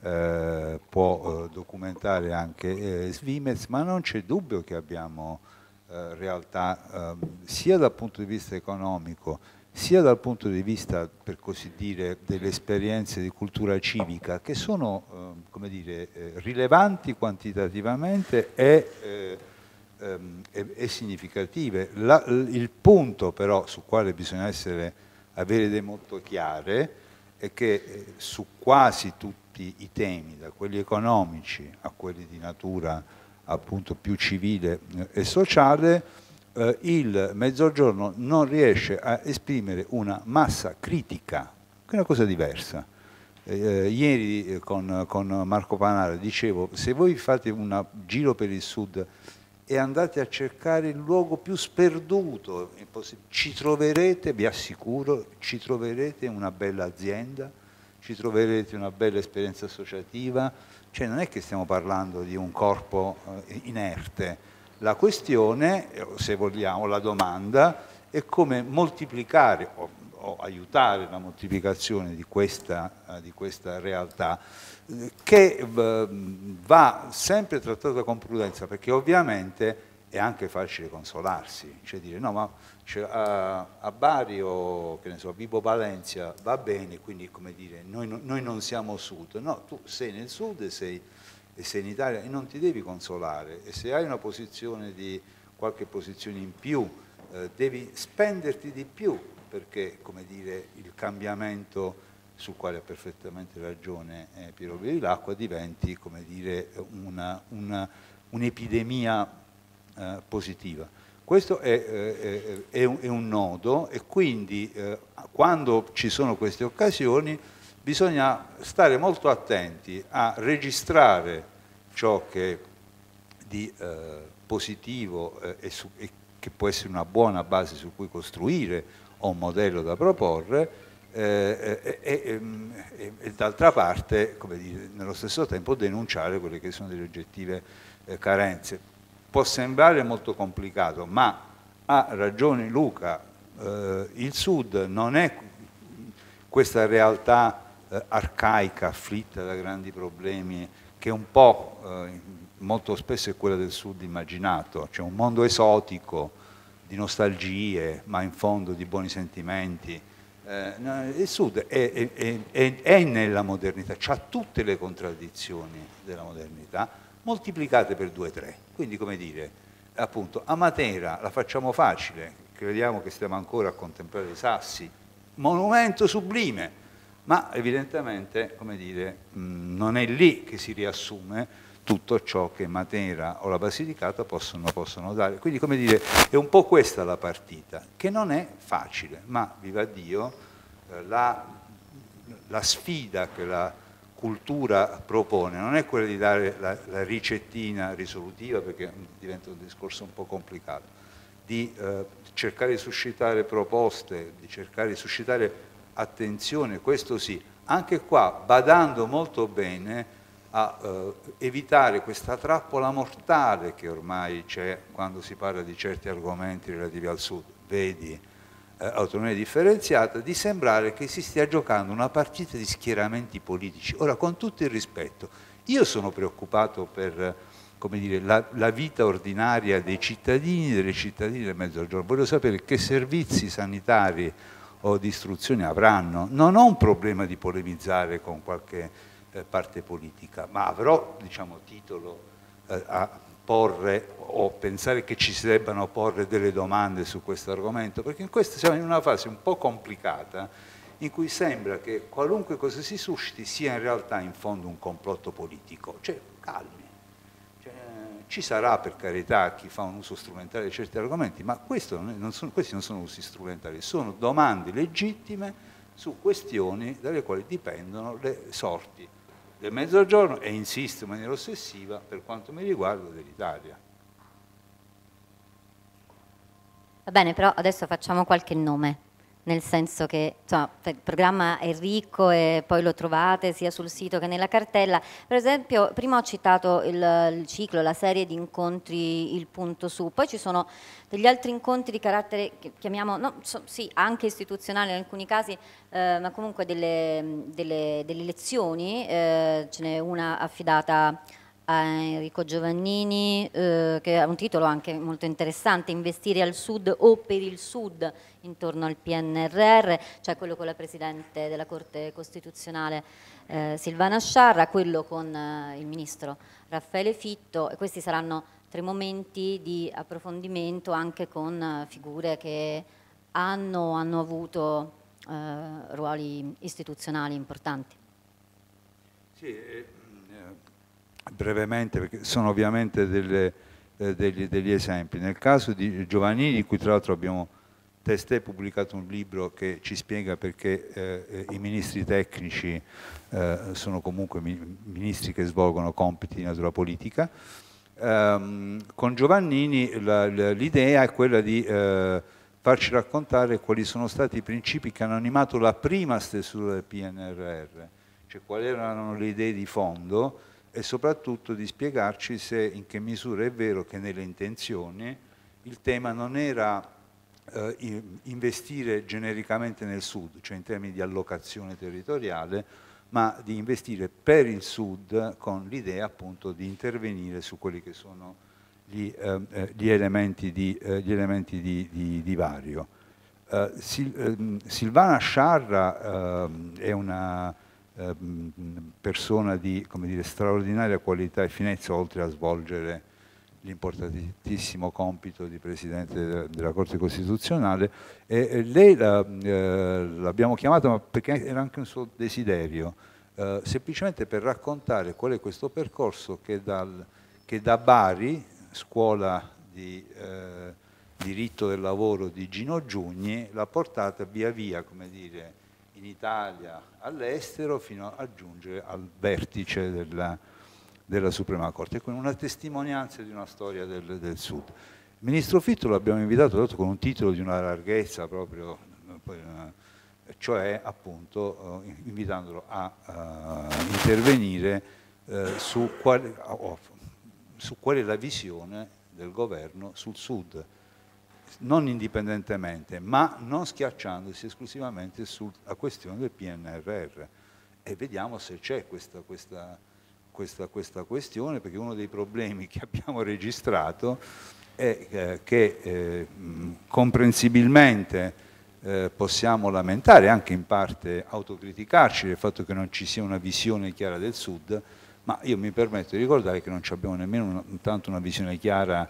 eh, può eh, documentare anche eh, Svimez, ma non c'è dubbio che abbiamo eh, realtà ehm, sia dal punto di vista economico sia dal punto di vista, per così dire, delle esperienze di cultura civica, che sono eh, dire, eh, rilevanti quantitativamente e, eh, ehm, e, e significative. La, il punto però sul quale bisogna essere, avere idee molto chiare è che eh, su quasi tutti i temi, da quelli economici a quelli di natura appunto più civile eh, e sociale, eh, il mezzogiorno non riesce a esprimere una massa critica, che è una cosa diversa. Eh, eh ieri eh, con, con, Marco Panara dicevo, se voi fate un giro per il sud e andate a cercare il luogo più sperduto, ci troverete, vi assicuro, ci troverete una bella azienda, ci troverete una bella esperienza associativa, cioè non è che stiamo parlando di un corpo eh, inerte, la questione, eh, se vogliamo, la domanda è come moltiplicare o, o aiutare la moltiplicazione di questa, eh, di questa realtà eh, che va sempre trattata con prudenza perché ovviamente è anche facile consolarsi, cioè dire no ma cioè, a, a, Bari o che ne so, a Vibo Valencia va bene, quindi come dire noi, noi non siamo sud, no tu sei nel sud e sei e sei in Italia e non ti devi consolare e se hai una posizione di qualche posizione in più eh, devi spenderti di più perché come dire il cambiamento sul quale ha perfettamente ragione eh, Piero Bevilacqua diventi come dire un'epidemia eh, positiva questo è, eh, è, è, è, un, nodo e quindi eh, quando ci sono queste occasioni bisogna stare molto attenti a registrare ciò che di eh, positivo eh, e, su, e, che può essere una buona base su cui costruire o un modello da proporre eh, eh ehm, e, e, d'altra parte, dire, nello stesso tempo denunciare quelle che sono delle oggettive eh, carenze. Può sembrare molto complicato, ma ha ragione Luca, eh, il Sud non è questa realtà eh, arcaica, afflitta da grandi problemi, che un po' eh, molto spesso è quella del sud immaginato, cioè un mondo esotico di nostalgie, ma in fondo di buoni sentimenti. Eh, il sud è, è, è, è nella modernità, ha tutte le contraddizioni della modernità, moltiplicate per due o tre. Quindi, come dire, appunto, a Matera la facciamo facile, crediamo che stiamo ancora a contemplare i sassi, monumento sublime, ma evidentemente come dire, non è lì che si riassume tutto ciò che Matera o la Basilicata possono, possono dare. Quindi come dire, è un po' questa la partita, che non è facile, ma viva Dio, eh, la, la sfida che la cultura propone non è quella di dare la, la ricettina risolutiva, perché diventa un discorso un po' complicato, di eh, cercare di suscitare proposte, di cercare di suscitare attenzione, questo sì, anche qua badando molto bene a eh, evitare questa trappola mortale che ormai c'è quando si parla di certi argomenti relativi al sud, vedi eh, autonomia differenziata, di sembrare che si stia giocando una partita di schieramenti politici. Ora, con tutto il rispetto, io sono preoccupato per dire, la, la, vita ordinaria dei cittadini, delle cittadine del Mezzogiorno, voglio sapere che servizi sanitari o di istruzione avranno. Non ho un problema di polemizzare con qualche eh, parte politica, ma avrò diciamo, titolo eh, a porre o pensare che ci si debbano porre delle domande su questo argomento, perché in questo siamo in una fase un po' complicata in cui sembra che qualunque cosa si susciti sia in realtà in fondo un complotto politico. Cioè, calmi ci sarà per carità chi fa un uso strumentale di certi argomenti, ma non sono, questi non sono usi strumentali, sono domande legittime su questioni dalle quali dipendono le sorti del Mezzogiorno e insisto in maniera ossessiva per quanto mi riguarda dell'Italia. Va bene, però adesso facciamo qualche nome nel senso che insomma, il programma è ricco e poi lo trovate sia sul sito che nella cartella. Per esempio, prima ho citato il, il, ciclo, la serie di incontri Il Punto Su, poi ci sono degli altri incontri di carattere chiamiamo, no, so, sì, anche istituzionale in alcuni casi, eh, ma comunque delle, delle, delle lezioni, eh, ce n'è una affidata a a Enrico Giovannini, eh, che ha un titolo anche molto interessante, Investire al Sud o per il Sud intorno al PNRR, cioè quello con la Presidente della Corte Costituzionale eh, Silvana Sciarra, quello con eh, il Ministro Raffaele Fitto e questi saranno tre momenti di approfondimento anche con eh, figure che hanno, o hanno avuto eh, ruoli istituzionali importanti. Sì, eh, brevemente perché sono ovviamente delle, eh, degli, degli, esempi. Nel caso di Giovannini, di cui tra l'altro abbiamo testé pubblicato un libro che ci spiega perché eh, eh i ministri tecnici eh, sono comunque ministri che svolgono compiti di natura politica, ehm, con Giovannini l'idea è quella di eh, farci raccontare quali sono stati i principi che hanno animato la prima stesura del PNRR, cioè quali erano le idee di fondo e soprattutto di spiegarci se in che misura è vero che nelle intenzioni il tema non era eh, investire genericamente nel sud, cioè in termini di allocazione territoriale, ma di investire per il sud con l'idea appunto di intervenire su quelli che sono gli, eh, eh gli elementi di eh, gli elementi di, di, di vario. Eh, Sil ehm, Silvana Sciarra ehm, è una Ehm, persona di dire, straordinaria qualità e finezza, oltre a svolgere l'importantissimo compito di Presidente della Corte Costituzionale. E lei eh, l'abbiamo chiamata perché era anche un suo desiderio, eh, semplicemente per raccontare qual è questo percorso che, dal, che da Bari, scuola di eh, diritto del lavoro di Gino Giugni, l'ha portata via via, come dire, in Italia, all'estero, fino a giungere al vertice della, della Suprema Corte. Ecco, una testimonianza di una storia del, del Sud. Il ministro Fitto l'abbiamo invitato con un titolo di una larghezza proprio, eh, cioè appunto eh, invitandolo a, a eh, intervenire eh, su, qual, su qual è la visione del governo sul Sud non indipendentemente, ma non schiacciandosi esclusivamente sulla questione del PNRR. E vediamo se c'è questa, questa, questa, questa, questione, perché uno dei problemi che abbiamo registrato è eh, che eh, comprensibilmente eh, possiamo lamentare, anche in parte autocriticarci del fatto che non ci sia una visione chiara del Sud, ma io mi permetto di ricordare che non abbiamo nemmeno una, tanto una visione chiara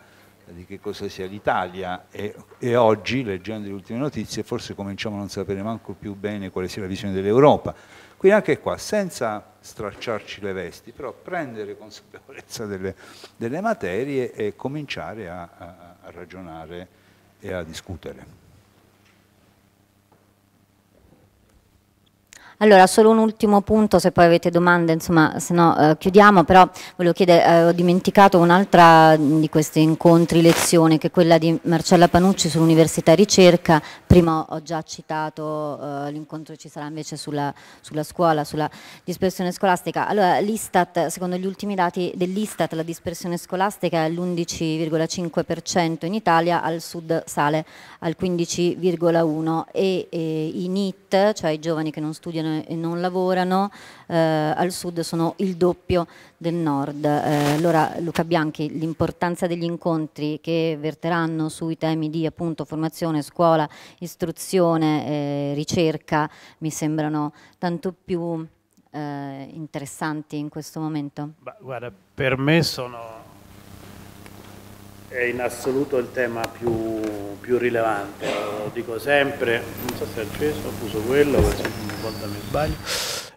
di che cosa sia l'Italia e, e, oggi, leggendo le ultime notizie, forse cominciamo a non sapere manco più bene quale sia la visione dell'Europa. Quindi anche qua, senza stracciarci le vesti, però prendere consapevolezza delle, delle materie e cominciare a, a, a ragionare e a discutere. Allora, solo un ultimo punto, se poi avete domande, insomma, se no eh, chiudiamo, però volevo chiedere, eh, ho dimenticato un'altra di questi incontri lezione, che è quella di Marcella Panucci sull'Università Ricerca, prima ho già citato eh, l'incontro che ci sarà invece sulla, sulla, scuola, sulla dispersione scolastica. Allora, l'Istat, secondo gli ultimi dati dell'Istat, la dispersione scolastica è all'11,5% in Italia, al sud sale al 15,1% e, e i NIT, cioè i giovani che non studiano studiano e non lavorano eh, al sud sono il doppio del nord. Eh, allora Luca Bianchi, l'importanza degli incontri che verteranno sui temi di appunto, formazione, scuola, istruzione, eh, ricerca, mi sembrano tanto più eh, interessanti in questo momento. Bah, guarda, per me sono è in assoluto il tema più, più rilevante, lo dico sempre, non so se è acceso, ho uso quello, perché ogni volta mi sbaglio.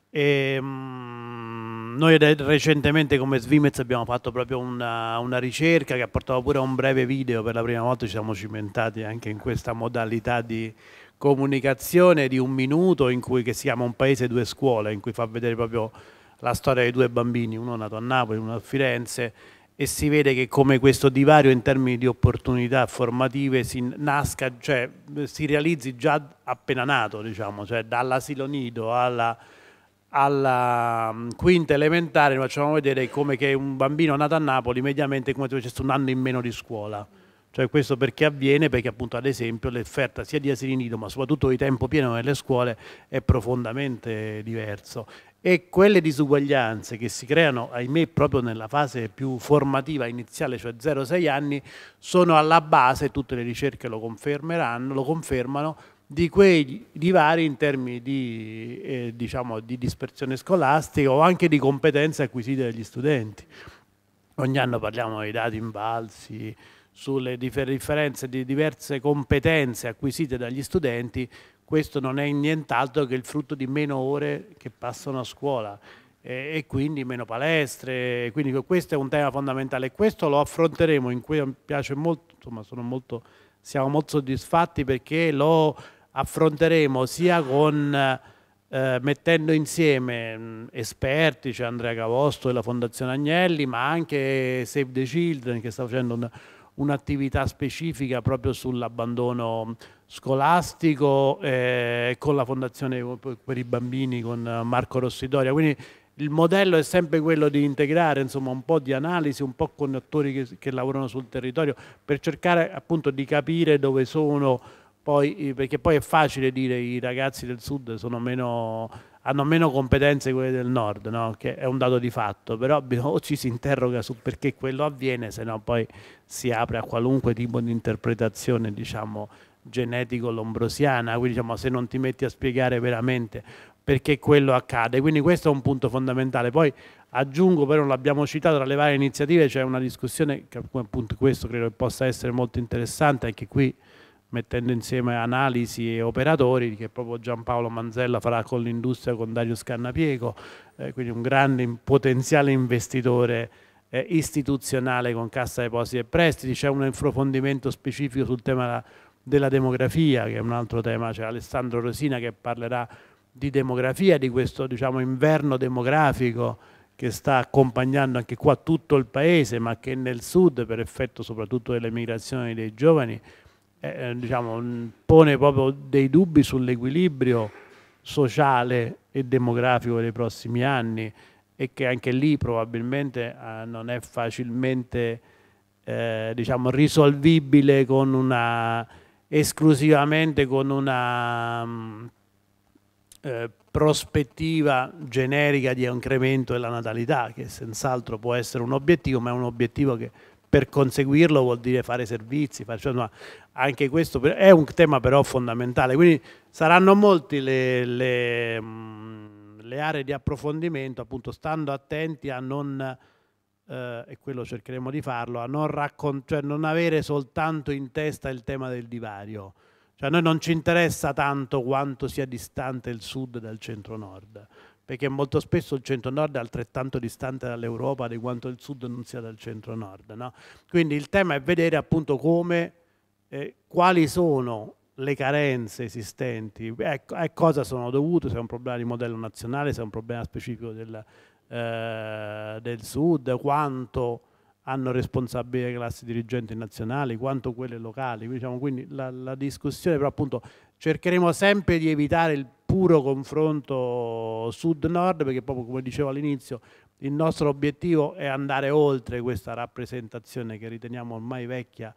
E, ehm, noi recentemente come Svimez abbiamo fatto proprio una, una, ricerca che ha portato pure a un breve video, per la prima volta ci siamo cimentati anche in questa modalità di comunicazione di un minuto in cui che si chiama Un paese due scuole, in cui fa vedere proprio la storia dei due bambini, uno nato a Napoli, uno a Firenze, e si vede che come questo divario in termini di opportunità formative si nasca, cioè si realizzi già appena nato, diciamo, cioè dall'asilo nido alla, alla mm, quinta elementare facciamo vedere come che un bambino nato a Napoli mediamente come se facesse un anno in meno di scuola. Cioè questo perché avviene? Perché appunto ad esempio l'offerta sia di asili nido ma soprattutto di tempo pieno nelle scuole è profondamente diverso e quelle disuguaglianze che si creano, ahimè, proprio nella fase più formativa iniziale, cioè 0-6 anni, sono alla base, tutte le ricerche lo confermeranno, lo confermano, di quei divari in termini di, eh, diciamo, di dispersione scolastica o anche di competenze acquisite dagli studenti. Ogni anno parliamo dei dati invalsi, sulle differenze di diverse competenze acquisite dagli studenti, questo non è nient'altro che il frutto di meno ore che passano a scuola e, e quindi meno palestre. Quindi questo è un tema fondamentale. Questo lo affronteremo, in cui mi piace molto, insomma molto, siamo molto soddisfatti perché lo affronteremo sia con... Eh, mettendo insieme mh, esperti, c'è cioè Andrea Cavosto della Fondazione Agnelli, ma anche Save the Children che sta facendo un'attività un specifica proprio sull'abbandono scolastico e eh, con la fondazione per i bambini con Marco Rossidoria. Quindi il modello è sempre quello di integrare insomma, un po' di analisi, un po' con gli attori che, che lavorano sul territorio per cercare appunto di capire dove sono poi, eh, perché poi è facile dire i ragazzi del sud sono meno, hanno meno competenze quelle del nord, no? che è un dato di fatto, però *laughs* o ci si interroga su perché quello avviene, se no poi si apre a qualunque tipo di interpretazione diciamo, genetico lombrosiana, quindi diciamo se non ti metti a spiegare veramente perché quello accade, quindi questo è un punto fondamentale. Poi aggiungo, però non l'abbiamo citato, tra le varie iniziative c'è una discussione che appunto questo credo possa essere molto interessante, anche qui mettendo insieme analisi e operatori che proprio Giampaolo Manzella farà con l'industria con Dario Scannapiego, eh, quindi un grande potenziale investitore eh, istituzionale con Cassa Depositi e Prestiti, c'è un approfondimento specifico sul tema della della demografia, che è un altro tema, c'è Alessandro Rosina che parlerà di demografia, di questo diciamo, inverno demografico che sta accompagnando anche qua tutto il paese, ma che nel sud, per effetto soprattutto delle migrazioni dei giovani, eh, eh diciamo, pone proprio dei dubbi sull'equilibrio sociale e demografico dei prossimi anni e che anche lì probabilmente eh, non è facilmente eh, diciamo, risolvibile con una esclusivamente con una mm, eh, prospettiva generica di incremento della natalità, che senz'altro può essere un obiettivo, ma è un obiettivo che per conseguirlo vuol dire fare servizi, fare, cioè, no, anche questo è un tema però fondamentale, quindi saranno molti le, le, mm, le aree di approfondimento, appunto stando attenti a non eh, e quello cercheremo di farlo, a non, raccon- cioè non avere soltanto in testa il tema del divario. Cioè a noi non ci interessa tanto quanto sia distante il sud dal centro-nord, perché molto spesso il centro-nord è altrettanto distante dall'Europa di quanto il sud non sia dal centro-nord. No? Quindi il tema è vedere appunto come, eh, quali sono le carenze esistenti, a ecco, cosa sono dovute, se è un problema di modello nazionale, se è un problema specifico della, eh, del sud, quanto hanno responsabilità le classi dirigenti nazionali, quanto quelle locali. Quindi, diciamo, quindi la, la, discussione, però appunto cercheremo sempre di evitare il puro confronto sud-nord, perché proprio come dicevo all'inizio, il nostro obiettivo è andare oltre questa rappresentazione che riteniamo ormai vecchia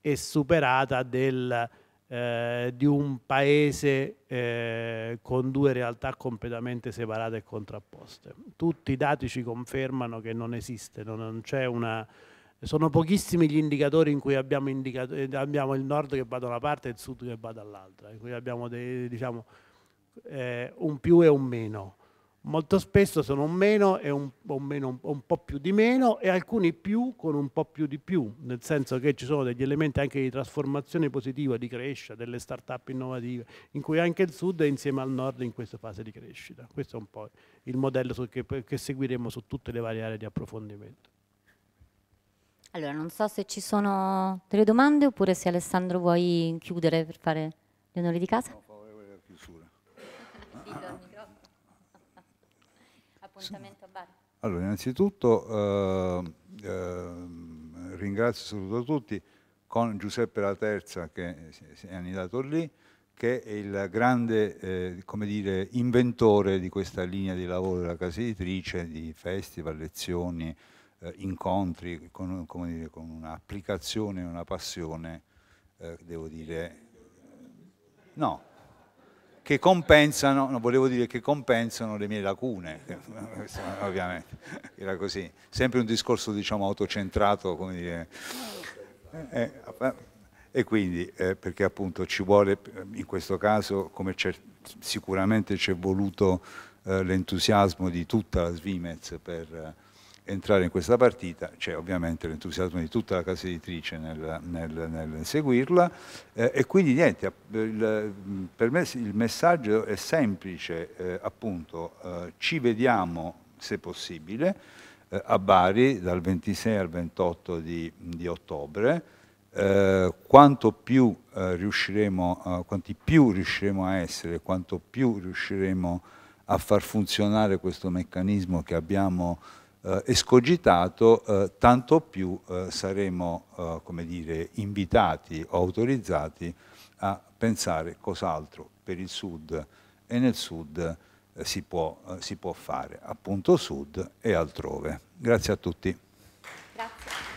e superata del eh, di un paese eh, con due realtà completamente separate e contrapposte. Tutti i dati ci confermano che non esiste, non, non c'è una... Sono pochissimi gli indicatori in cui abbiamo, indicato, eh, abbiamo, il nord che va da una parte e il sud che va dall'altra, in cui abbiamo dei, diciamo, eh, un più e un meno molto spesso sono un meno e un, un, meno, un, po' più di meno e alcuni più con un po' più di più, nel senso che ci sono degli elementi anche di trasformazione positiva, di crescita, delle start-up innovative, in cui anche il sud è insieme al nord in questa fase di crescita. Questo è un po' il modello che, che seguiremo su tutte le varie aree di approfondimento. Allora, non so se ci sono delle domande oppure se Alessandro vuoi chiudere per fare gli onori di casa. appuntamento a Bari? Allora, innanzitutto eh, eh, ringrazio saluto tutti con Giuseppe La Terza che si è annidato lì, che è il grande eh, dire, inventore di questa linea di lavoro della casa editrice, di festival, lezioni, eh, incontri, con, dire, con un'applicazione e una passione, eh, devo dire, no, che compensano, no, volevo dire che compensano le mie lacune, *laughs* ovviamente, era così, sempre un discorso diciamo autocentrato, come dire. Eh, eh, e, quindi, eh, perché appunto ci vuole, in questo caso, come sicuramente ci è voluto l'entusiasmo di tutta la Svimez per entrare in questa partita, c'è ovviamente l'entusiasmo di tutta la casa editrice nel, nel, nel seguirla eh, e quindi niente, eh, il, per me il messaggio è semplice, eh, appunto, eh, ci vediamo se possibile eh, a Bari dal 26 al 28 di, di ottobre. Eh, quanto più riusciremo, quanti più riusciremo a essere, quanto più riusciremo a far funzionare questo meccanismo che abbiamo eh, escogitato, eh, tanto più eh, saremo eh, come dire, invitati o autorizzati a pensare cos'altro per il Sud e nel Sud eh, si può, eh, si può fare, appunto Sud e altrove. Grazie a tutti. Grazie.